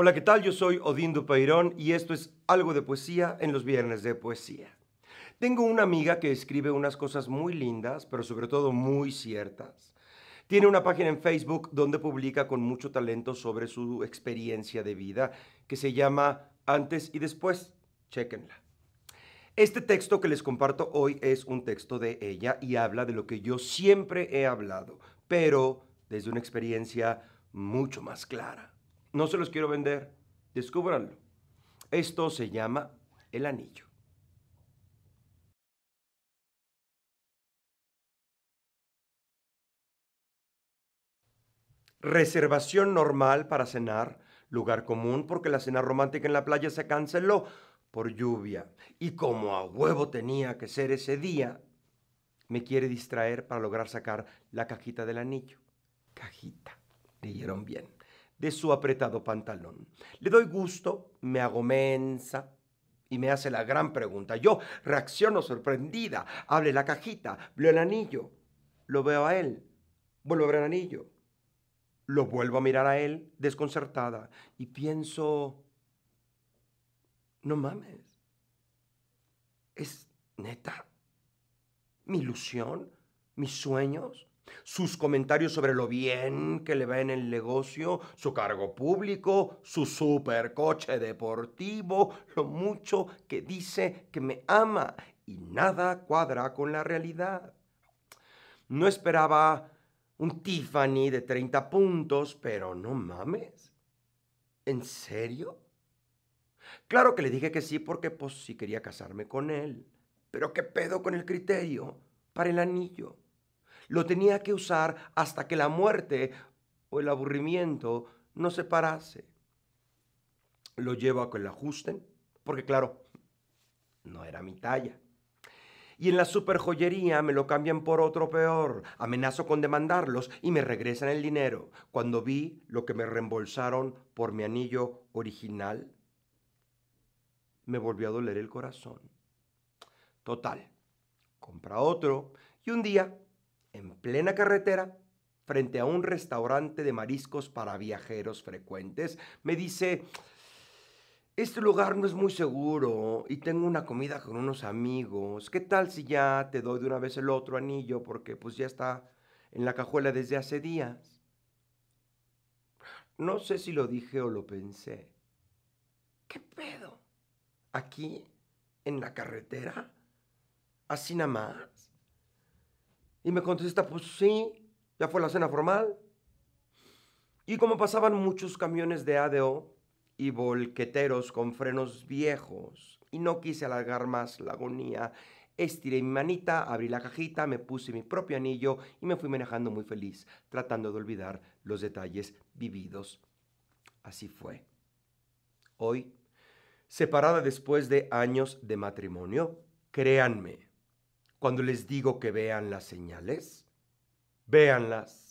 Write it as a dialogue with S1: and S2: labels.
S1: Hola, ¿qué tal? Yo soy Odindo Peirón y esto es Algo de Poesía en los Viernes de Poesía. Tengo una amiga que escribe unas cosas muy lindas, pero sobre todo muy ciertas. Tiene una página en Facebook donde publica con mucho talento sobre su experiencia de vida que se llama Antes y Después. Chéquenla. Este texto que les comparto hoy es un texto de ella y habla de lo que yo siempre he hablado, pero desde una experiencia mucho más clara. No se los quiero vender. Descúbranlo. Esto se llama el anillo. Reservación normal para cenar, lugar común porque la cena romántica en la playa se canceló por lluvia. Y como a huevo tenía que ser ese día, me quiere distraer para lograr sacar la cajita del anillo. Cajita, leyeron bien de su apretado pantalón. Le doy gusto, me hago mensa y me hace la gran pregunta. Yo reacciono sorprendida, abre la cajita, veo el anillo, lo veo a él, vuelvo a ver el anillo, lo vuelvo a mirar a él desconcertada y pienso, no mames, es neta, mi ilusión, mis sueños sus comentarios sobre lo bien que le va en el negocio, su cargo público, su supercoche deportivo, lo mucho que dice que me ama y nada cuadra con la realidad. No esperaba un Tiffany de 30 puntos, pero no mames. ¿En serio? Claro que le dije que sí porque pues sí quería casarme con él. Pero qué pedo con el criterio para el anillo. Lo tenía que usar hasta que la muerte o el aburrimiento no se parase. Lo llevo a que lo ajusten, porque claro, no era mi talla. Y en la superjoyería me lo cambian por otro peor. Amenazo con demandarlos y me regresan el dinero. Cuando vi lo que me reembolsaron por mi anillo original, me volvió a doler el corazón. Total, compra otro y un día en plena carretera, frente a un restaurante de mariscos para viajeros frecuentes, me dice, este lugar no es muy seguro y tengo una comida con unos amigos, ¿qué tal si ya te doy de una vez el otro anillo porque pues ya está en la cajuela desde hace días? No sé si lo dije o lo pensé. ¿Qué pedo? ¿Aquí? ¿En la carretera? ¿Así nada más? Y me contesta, pues sí, ya fue la cena formal. Y como pasaban muchos camiones de ADO y volqueteros con frenos viejos, y no quise alargar más la agonía, estiré mi manita, abrí la cajita, me puse mi propio anillo y me fui manejando muy feliz, tratando de olvidar los detalles vividos. Así fue. Hoy, separada después de años de matrimonio, créanme, cuando les digo que vean las señales? Véanlas.